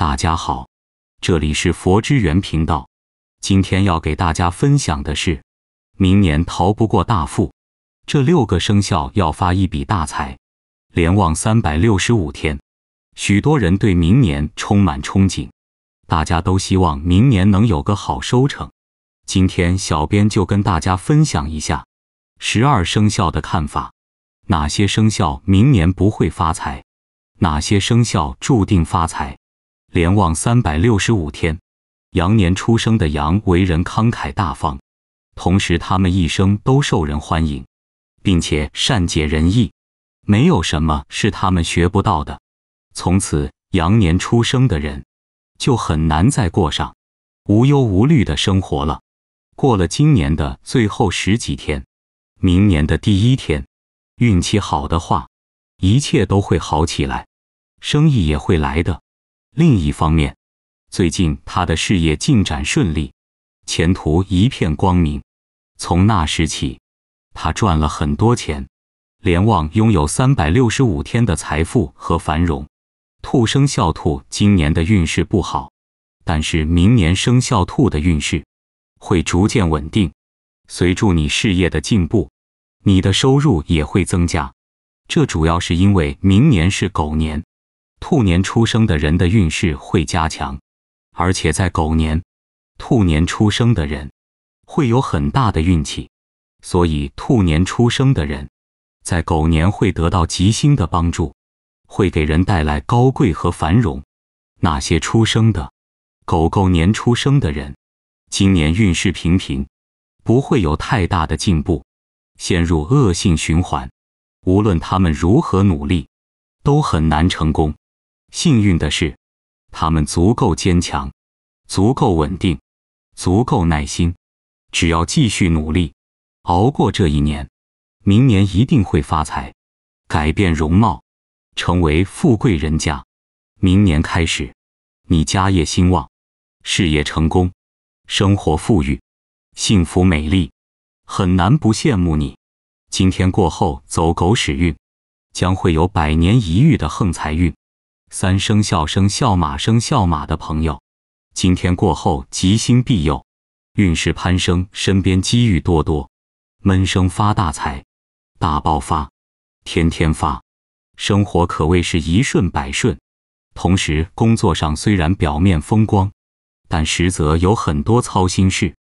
大家好，这里是佛之源频道。今天要给大家分享的是，明年逃不过大富，这六个生肖要发一笔大财，连旺三百六十五天。许多人对明年充满憧憬，大家都希望明年能有个好收成。今天小编就跟大家分享一下十二生肖的看法，哪些生肖明年不会发财，哪些生肖注定发财。连望三百六十五天，羊年出生的羊为人慷慨大方，同时他们一生都受人欢迎，并且善解人意，没有什么是他们学不到的。从此，羊年出生的人就很难再过上无忧无虑的生活了。过了今年的最后十几天，明年的第一天，运气好的话，一切都会好起来，生意也会来的。另一方面，最近他的事业进展顺利，前途一片光明。从那时起，他赚了很多钱，连望拥有三百六十五天的财富和繁荣。兔生肖兔今年的运势不好，但是明年生肖兔的运势会逐渐稳定，随着你事业的进步，你的收入也会增加。这主要是因为明年是狗年。兔年出生的人的运势会加强，而且在狗年，兔年出生的人会有很大的运气。所以，兔年出生的人在狗年会得到吉星的帮助，会给人带来高贵和繁荣。那些出生的狗狗年出生的人，今年运势平平，不会有太大的进步，陷入恶性循环。无论他们如何努力，都很难成功。幸运的是，他们足够坚强，足够稳定，足够耐心。只要继续努力，熬过这一年，明年一定会发财，改变容貌，成为富贵人家。明年开始，你家业兴旺，事业成功，生活富裕，幸福美丽，很难不羡慕你。今天过后走狗屎运，将会有百年一遇的横财运。三生肖生肖马生肖马的朋友，今天过后吉星庇佑，运势攀升，身边机遇多多，闷声发大财，大爆发，天天发，生活可谓是一顺百顺。同时，工作上虽然表面风光，但实则有很多操心事。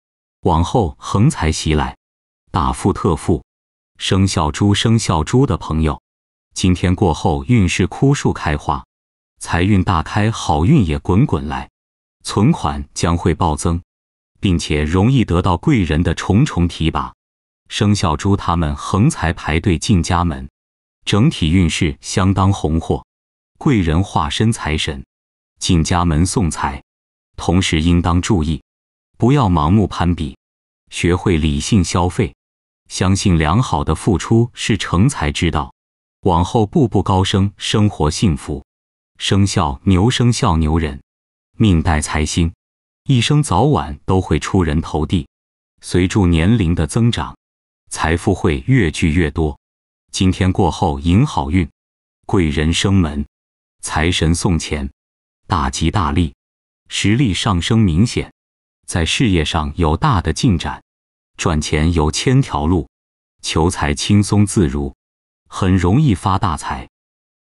往后横财袭来，大富特富。生肖猪生肖猪的朋友，今天过后运势枯树开花。财运大开，好运也滚滚来，存款将会暴增，并且容易得到贵人的重重提拔。生肖猪他们横财排队进家门，整体运势相当红火，贵人化身财神进家门送财。同时，应当注意不要盲目攀比，学会理性消费，相信良好的付出是成才之道。往后步步高升，生活幸福。生肖牛，生肖牛人，命带财星，一生早晚都会出人头地。随着年龄的增长，财富会越聚越多。今天过后迎好运，贵人生门，财神送钱，大吉大利，实力上升明显，在事业上有大的进展，赚钱有千条路，求财轻松自如，很容易发大财。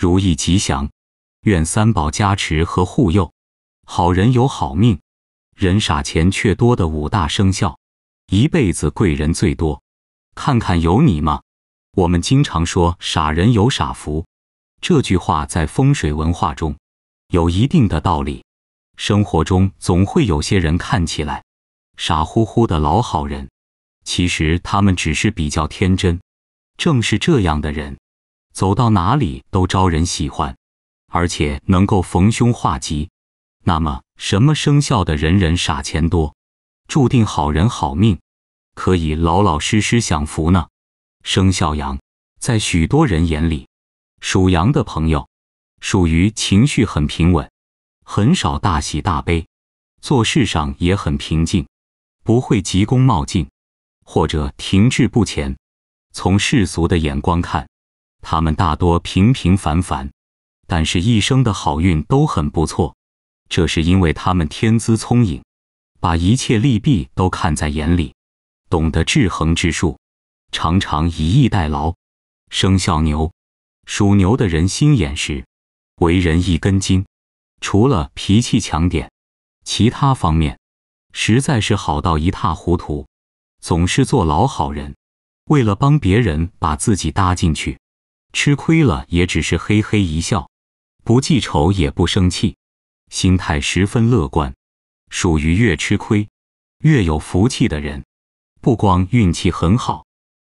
如意吉祥，愿三宝加持和护佑。好人有好命，人傻钱却多的五大生肖，一辈子贵人最多。看看有你吗？我们经常说“傻人有傻福”这句话，在风水文化中有一定的道理。生活中总会有些人看起来傻乎乎的老好人，其实他们只是比较天真。正是这样的人。走到哪里都招人喜欢，而且能够逢凶化吉。那么，什么生肖的人人傻钱多，注定好人好命，可以老老实实享福呢？生肖羊，在许多人眼里，属羊的朋友属于情绪很平稳，很少大喜大悲，做事上也很平静，不会急功冒进或者停滞不前。从世俗的眼光看。他们大多平平凡凡，但是一生的好运都很不错，这是因为他们天资聪颖，把一切利弊都看在眼里，懂得制衡之术，常常以逸待劳。生肖牛，属牛的人心眼实，为人一根筋，除了脾气强点，其他方面，实在是好到一塌糊涂，总是做老好人，为了帮别人把自己搭进去。吃亏了也只是嘿嘿一笑，不记仇也不生气，心态十分乐观，属于越吃亏越有福气的人。不光运气很好，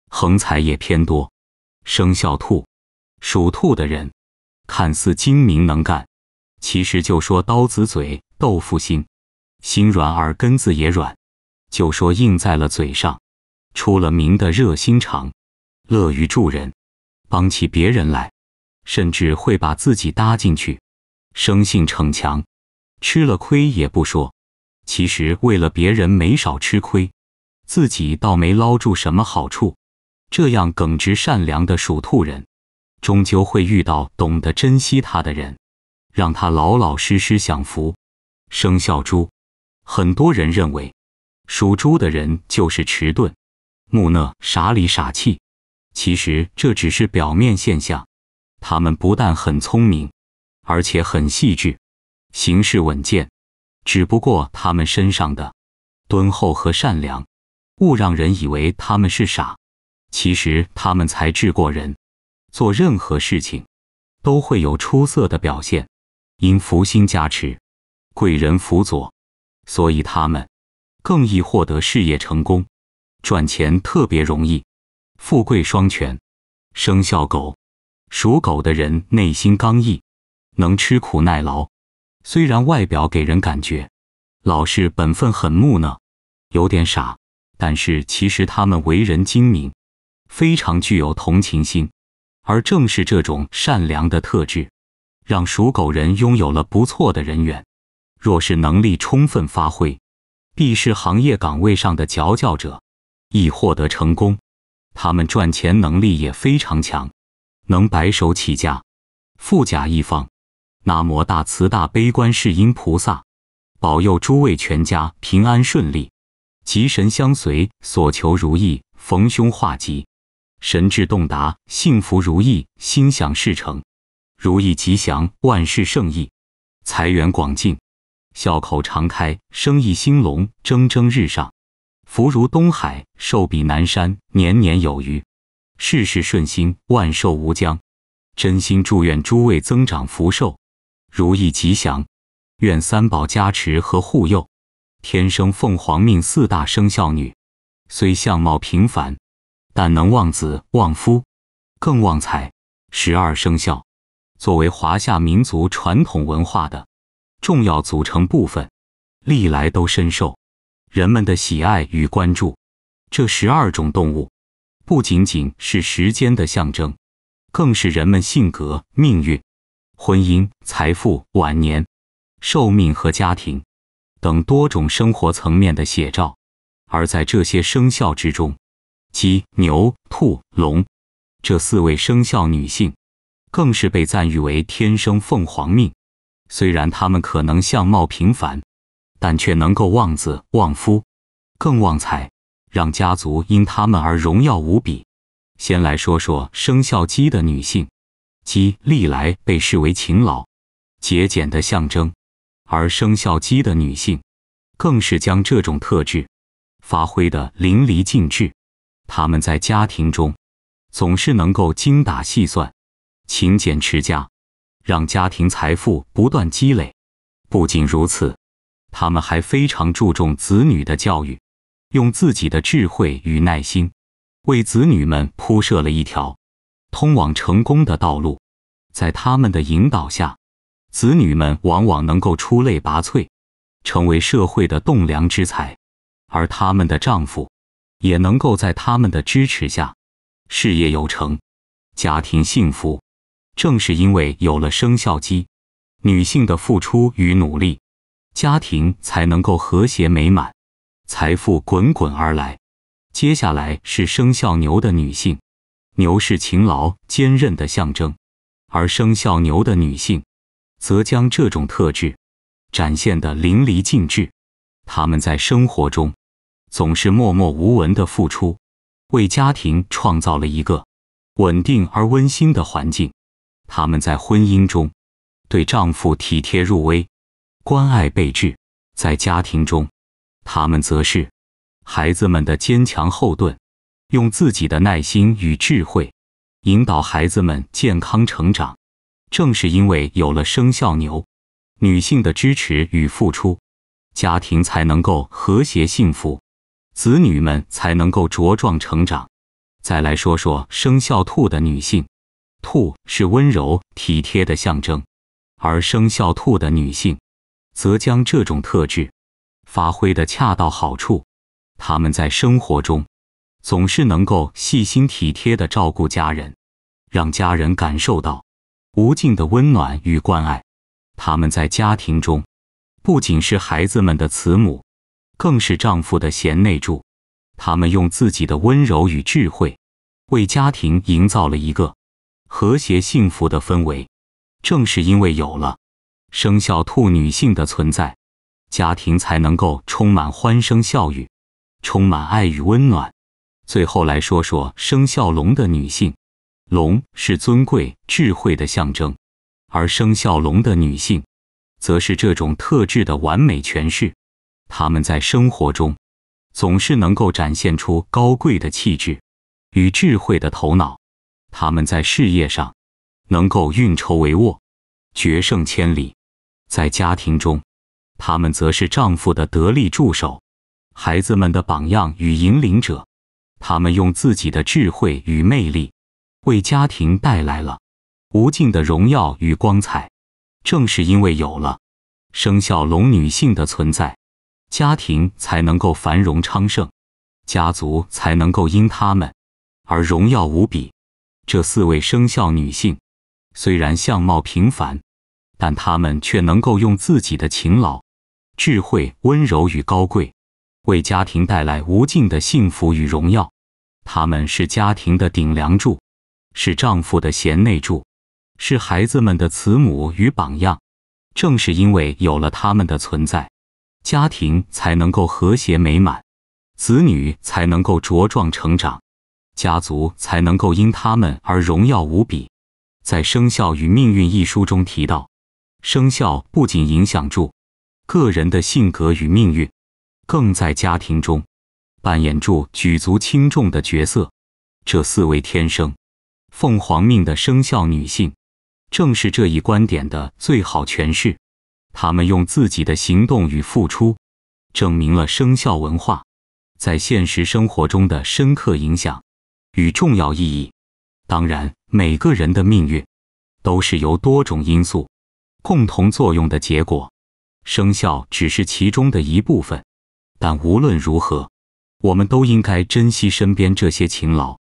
横财也偏多。生肖兔，属兔的人看似精明能干，其实就说刀子嘴豆腐心，心软而根子也软，就说硬在了嘴上，出了名的热心肠，乐于助人。帮起别人来，甚至会把自己搭进去，生性逞强，吃了亏也不说。其实为了别人没少吃亏，自己倒没捞住什么好处。这样耿直善良的属兔人，终究会遇到懂得珍惜他的人，让他老老实实享福。生肖猪，很多人认为，属猪的人就是迟钝、木讷、傻里傻气。其实这只是表面现象，他们不但很聪明，而且很细致，行事稳健。只不过他们身上的敦厚和善良，误让人以为他们是傻。其实他们才智过人，做任何事情都会有出色的表现。因福星加持，贵人辅佐，所以他们更易获得事业成功，赚钱特别容易。富贵双全，生肖狗，属狗的人内心刚毅，能吃苦耐劳。虽然外表给人感觉，老实本分，很木讷，有点傻，但是其实他们为人精明，非常具有同情心。而正是这种善良的特质，让属狗人拥有了不错的人缘。若是能力充分发挥，必是行业岗位上的佼佼者，易获得成功。他们赚钱能力也非常强，能白手起家，富甲一方。南无大慈大悲观世音菩萨，保佑诸位全家平安顺利，吉神相随，所求如意，逢凶化吉，神智洞达，幸福如意，心想事成，如意吉祥，万事胜意，财源广进，笑口常开，生意兴隆，蒸蒸日上。福如东海，寿比南山，年年有余，事事顺心，万寿无疆。真心祝愿诸位增长福寿，如意吉祥。愿三宝加持和护佑。天生凤凰命，四大生肖女，虽相貌平凡，但能旺子旺夫，更旺财。十二生肖，作为华夏民族传统文化的重要组成部分，历来都深受。人们的喜爱与关注，这十二种动物不仅仅是时间的象征，更是人们性格、命运、婚姻、财富、晚年、寿命和家庭等多种生活层面的写照。而在这些生肖之中，鸡、牛、兔、龙这四位生肖女性，更是被赞誉为“天生凤凰命”。虽然她们可能相貌平凡。但却能够旺子旺夫，更旺财，让家族因他们而荣耀无比。先来说说生肖鸡的女性。鸡历来被视为勤劳、节俭的象征，而生肖鸡的女性更是将这种特质发挥的淋漓尽致。他们在家庭中总是能够精打细算、勤俭持家，让家庭财富不断积累。不仅如此。他们还非常注重子女的教育，用自己的智慧与耐心为子女们铺设了一条通往成功的道路。在他们的引导下，子女们往往能够出类拔萃，成为社会的栋梁之才。而他们的丈夫也能够在他们的支持下事业有成，家庭幸福。正是因为有了生肖鸡女性的付出与努力。家庭才能够和谐美满，财富滚滚而来。接下来是生肖牛的女性，牛是勤劳坚韧的象征，而生肖牛的女性则将这种特质展现的淋漓尽致。他们在生活中总是默默无闻的付出，为家庭创造了一个稳定而温馨的环境。他们在婚姻中对丈夫体贴入微。关爱备至，在家庭中，他们则是孩子们的坚强后盾，用自己的耐心与智慧引导孩子们健康成长。正是因为有了生肖牛女性的支持与付出，家庭才能够和谐幸福，子女们才能够茁壮成长。再来说说生肖兔的女性，兔是温柔体贴的象征，而生肖兔的女性。则将这种特质发挥的恰到好处。他们在生活中总是能够细心体贴的照顾家人，让家人感受到无尽的温暖与关爱。他们在家庭中不仅是孩子们的慈母，更是丈夫的贤内助。他们用自己的温柔与智慧，为家庭营造了一个和谐幸福的氛围。正是因为有了。生肖兔女性的存在，家庭才能够充满欢声笑语，充满爱与温暖。最后来说说生肖龙的女性，龙是尊贵、智慧的象征，而生肖龙的女性，则是这种特质的完美诠释。他们在生活中，总是能够展现出高贵的气质与智慧的头脑；他们在事业上，能够运筹帷幄，决胜千里。在家庭中，他们则是丈夫的得力助手，孩子们的榜样与引领者。他们用自己的智慧与魅力，为家庭带来了无尽的荣耀与光彩。正是因为有了生肖龙女性的存在，家庭才能够繁荣昌盛，家族才能够因她们而荣耀无比。这四位生肖女性虽然相貌平凡，但他们却能够用自己的勤劳、智慧、温柔与高贵，为家庭带来无尽的幸福与荣耀。他们是家庭的顶梁柱，是丈夫的贤内助，是孩子们的慈母与榜样。正是因为有了他们的存在，家庭才能够和谐美满，子女才能够茁壮成长，家族才能够因他们而荣耀无比。在《生肖与命运》一书中提到。生肖不仅影响住个人的性格与命运，更在家庭中扮演住举足轻重的角色。这四位天生凤凰命的生肖女性，正是这一观点的最好诠释。她们用自己的行动与付出，证明了生肖文化在现实生活中的深刻影响与重要意义。当然，每个人的命运都是由多种因素。共同作用的结果，生肖只是其中的一部分，但无论如何，我们都应该珍惜身边这些勤劳、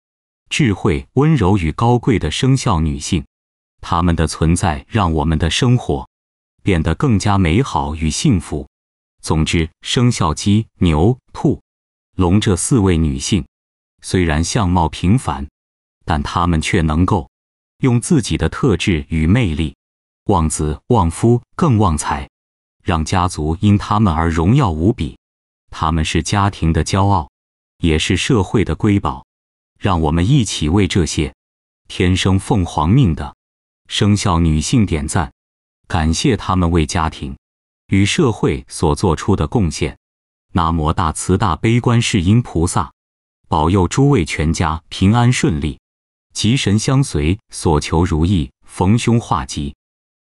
智慧、温柔与高贵的生肖女性。她们的存在让我们的生活变得更加美好与幸福。总之，生肖鸡、牛、兔、龙这四位女性，虽然相貌平凡，但她们却能够用自己的特质与魅力。旺子旺夫更旺财，让家族因他们而荣耀无比。他们是家庭的骄傲，也是社会的瑰宝。让我们一起为这些天生凤凰命的生肖女性点赞，感谢他们为家庭与社会所做出的贡献。南无大慈大悲观世音菩萨，保佑诸位全家平安顺利，吉神相随，所求如意，逢凶化吉。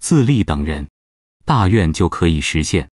自立等人，大愿就可以实现。